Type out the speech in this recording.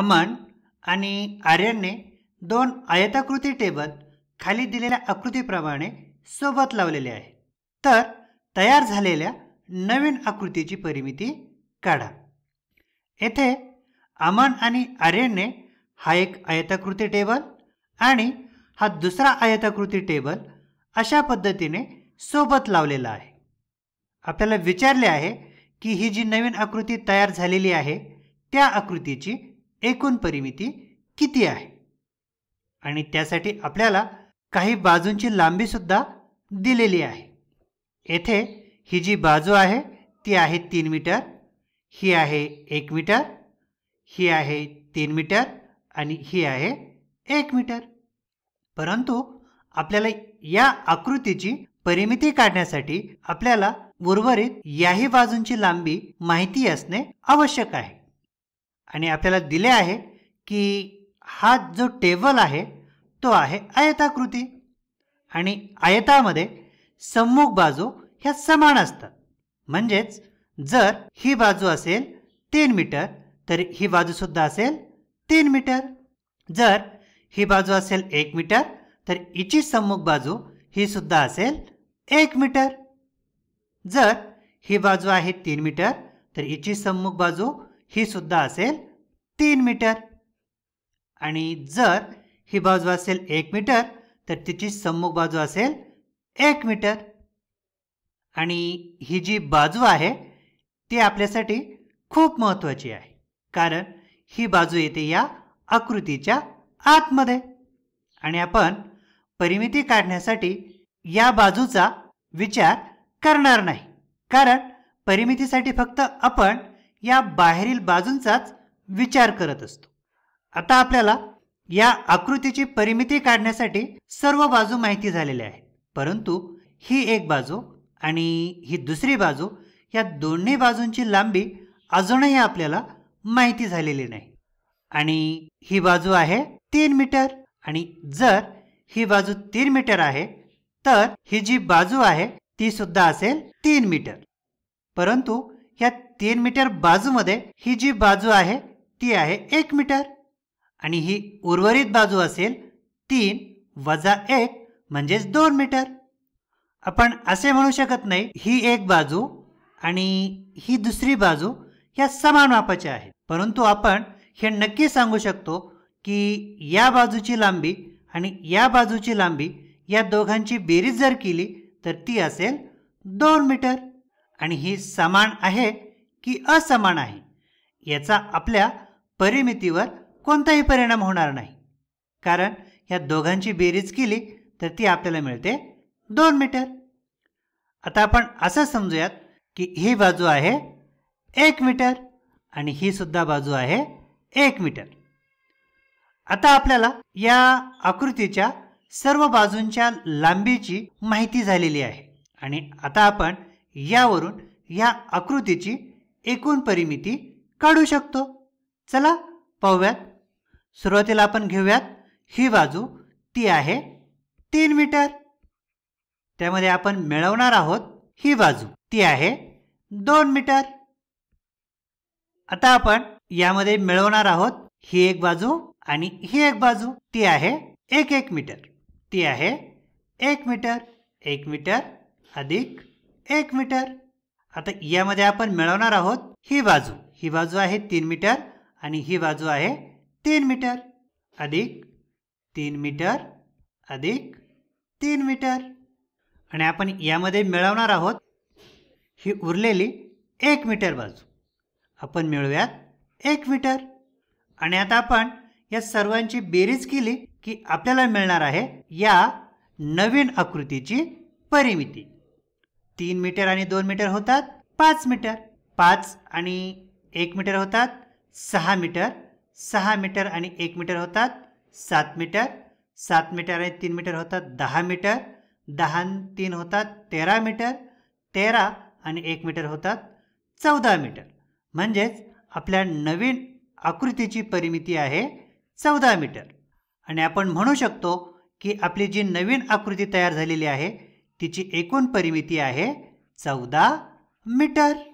अमन आणि आर्यनने दोन आयताकृती टेबल खाली दिलेल्या आकृतीप्रमाणे सोबत लावलेले आहे तर तयार झालेल्या नवीन आकृतीची परिमिती काढा येथे अमन आणि आर्यनने हा एक आयताकृती टेबल आणि हा दुसरा आयताकृती टेबल अशा पद्धतीने सोबत लावलेला आहे आपल्याला विचारले आहे की ही जी नवीन आकृती तयार झालेली आहे त्या आकृतीची एकूण परिमिती किती आहे आणि त्यासाठी आपल्याला काही बाजूंची लांबीसुद्धा दिलेली आहे येथे ही जी बाजू आहे ती आहे तीन मीटर ही आहे एक मीटर ही आहे तीन मीटर आणि ही आहे एक मीटर परंतु आपल्याला या आकृतीची परिमिती काढण्यासाठी आपल्याला उर्वरित याही बाजूंची लांबी माहिती असणे आवश्यक आहे आणि आपल्याला दिले आहे की हा जो टेबल आहे तो आहे आयताकृती आणि आयतामध्ये सम्मुख बाजू ह्या समान असतात म्हणजेच जर ही बाजू असेल तीन मीटर तर ही बाजूसुद्धा असेल तीन मीटर जर ही बाजू असेल एक मीटर तर हिची सम्मुख बाजू ही सुद्धा असेल एक मीटर जर ही बाजू आहे तीन मीटर तर हिची सम्मुख बाजू ही सुद्धा असेल तीन मीटर आणि जर ही बाजू असेल एक मीटर तर तिची सम्मुख बाजू असेल एक मीटर आणि ही जी बाजू आहे ती आपल्यासाठी खूप महत्त्वाची आहे कारण ही बाजू येते या आकृतीच्या आतमध्ये आणि आपण परिमिती काढण्यासाठी या बाजूचा विचार करणार नाही कारण परिमितीसाठी फक्त आपण या बाहेरील बाजूंचाच विचार करत असतो आता आपल्याला या आकृतीची परिमिती काढण्यासाठी सर्व बाजू माहिती झालेल्या आहेत परंतु ही एक बाजू आणि ही दुसरी बाजू या दोन्ही बाजूंची लांबी अजूनही आपल्याला माहिती झालेली नाही आणि ही बाजू आहे तीन मीटर आणि जर ही बाजू तीन मीटर आहे तर ही जी बाजू आहे ती सुद्धा असेल तीन मीटर परंतु या तीन मीटर बाजूमध्ये ही जी बाजू आहे ती आहे एक मीटर आणि ही उर्वरित बाजू असेल तीन वजा एक म्हणजेच दोन मीटर आपण असे म्हणू शकत नाही ही एक बाजू आणि ही दुसरी बाजू या समान मापाच्या आहेत परंतु आपण हे नक्की सांगू शकतो की या बाजूची लांबी आणि या बाजूची लांबी या दोघांची बेरीज जर केली तर ती असेल दोन मीटर आणि ही समान आहे की असमान आहे याचा आपल्या परिमितीवर कोणताही परिणाम होणार नाही कारण या दोघांची बेरीज केली तर ती आपल्याला मिळते दोन मीटर आता आपण असं समजूयात की ही बाजू आहे एक मीटर आणि ही सुद्धा बाजू आहे एक मीटर आता आपल्याला या आकृतीच्या सर्व बाजूंच्या लांबीची माहिती झालेली आहे आणि आता आपण यावरून या आकृतीची एकूण परिमिती काढू शकतो चला पाहूयात सुरुवातीला आपण घेऊयात ही बाजू ती आहे तीन मीटर त्यामध्ये आपण मिळवणार आहोत ही बाजू ती आहे दोन मीटर आता आपण यामध्ये मिळवणार आहोत ही एक बाजू आणि ही एक बाजू ती आहे एक एक मीटर ती आहे एक मीटर एक मीटर अधिक एक मीटर आता यामध्ये आपण मिळवणार आहोत ही बाजू ही बाजू आहे तीन मीटर आणि ही बाजू आहे तीन मीटर अधिक तीन मीटर अधिक तीन मीटर आणि आपण यामध्ये मिळवणार आहोत ही उरलेली एक मीटर बाजू आपण मिळव्यात एक मीटर आणि आता आपण या सर्वांची बेरीज केली की आपल्याला मिळणार आहे या नवीन आकृतीची परिमिती तीन मीटर आणि दोन मीटर होतात पाच मीटर पाच आणि एक मीटर होतात सहा मीटर सहा मीटर आणि एक मीटर होतात सात मीटर सात मीटर आणि तीन मीटर होतात दहा मीटर दहा तीन होतात तेरा मीटर तेरा आणि एक मीटर होतात चौदा मीटर म्हणजेच आपल्या नवीन आकृतीची परिमिती आहे चौदा मीटर आणि आपण म्हणू शकतो की आपली जी नवीन आकृती तयार झालेली आहे तिची एकूण परिमिती आहे चौदा मीटर